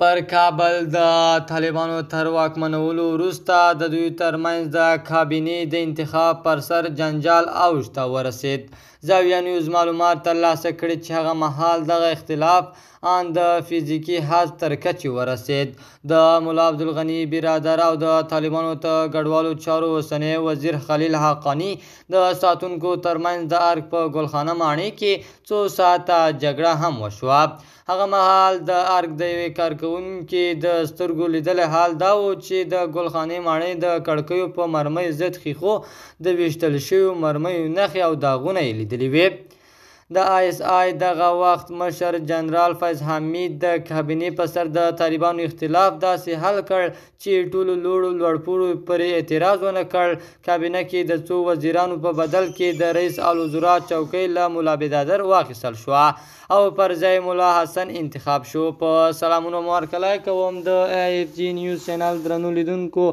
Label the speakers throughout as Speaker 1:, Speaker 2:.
Speaker 1: پر کابل د طالبانو تر واکمنولو وروسته د دوی ترمنځ د کابینې د انتخاب پر سر جنجال اوج ته ورسید زاویه نیوز معلومات ترلاسه کړي چې هغه مهال دغه اختلاف ان د فزیکی حد تر کچې ورسید د مولا عبدالغني برادر او د طالبانو ته ګډوالو چارو اوسنی وزیر خلیل حقانی د ساتونکو ترمنځ د ارګ په ګلخانه ماڼۍ کې څو ساعته جګړه هم وشوه هغه مهال د ارګ د یوې کارکو پارکونکي د سترګو لیدلی حال دا و چې د ګلخانې ماڼۍ د کړکیو په مرمیو ضد ښیښو د ویشتل شویو مرمیو نښې او داغونه یې لیدلي وې د آی اس آی دغه وخت مشر جنرال فیض حمید د کابینې په سر د طالبانو اختلاف داسې حل کړ چې ټولو لوړو لوړپوړو پرې اعتراض ونه کړ کابینه کې د څو وزیرانو په بدل کې د رئیس الوزرا چوکۍ له ملا بدادر واخیستل شوه او پر ځای ملا حسن انتخاب شو په سلامونو مبارکله کوم د ای اف جی نیوز چینل درنو لیدونکو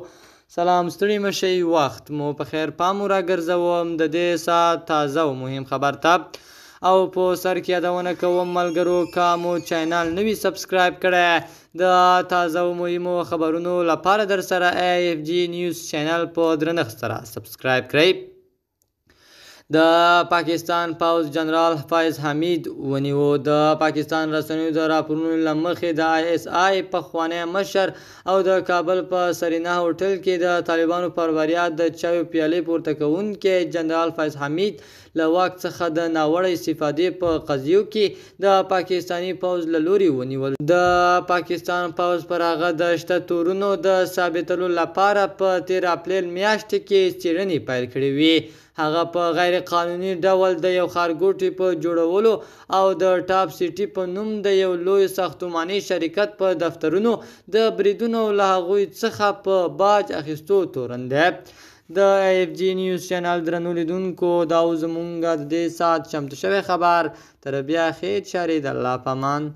Speaker 1: سلام ستړي مشي وخت مو په خیر پام راګرځوم د دې ساعت تازه او مهم خبر ته او په سر کې یادونه کوم ملګرو کا مو چینل نوی سبسکرایب کړی د تازه او مهمو خبرونو لپاره در سره ای اف جی نیوز چینل په درنښت سره سبسکرایب کړئ د پاکستان پوځ جنرال فایز حمید ونیو د پاکستان رسنیو د راپورونو لمخې د آی اس آی په خوانی مشر او د کابل په سرینا هوټل کې د طالبانو پر وریاد د چایو پیالې پورته کوونکې جنرال فایز حمید له واک څخه د ناوړه استفادې په قضیو کې د پاکستانی پوځ له لوري ونیول د پاکستان پوځ پر هغه د شته تورونو د ثابتولو لپاره په 13 اپریل میاشت کې څېړنې پیل کړې وې هغه په غیر قانوني ډول د یو ښارګوټي په جوړولو او د ټاپ سیټي په نوم د یو لوی ساختماني شرکت په دفترونو د بریدونو له هغوی څخه په باج اخیستو تورن دی د ایف جی نیوز چینل درنو لیدونکو دا زمونږ د دې سات چمتو شوی خبر تر بیا خیر شری د الله پامان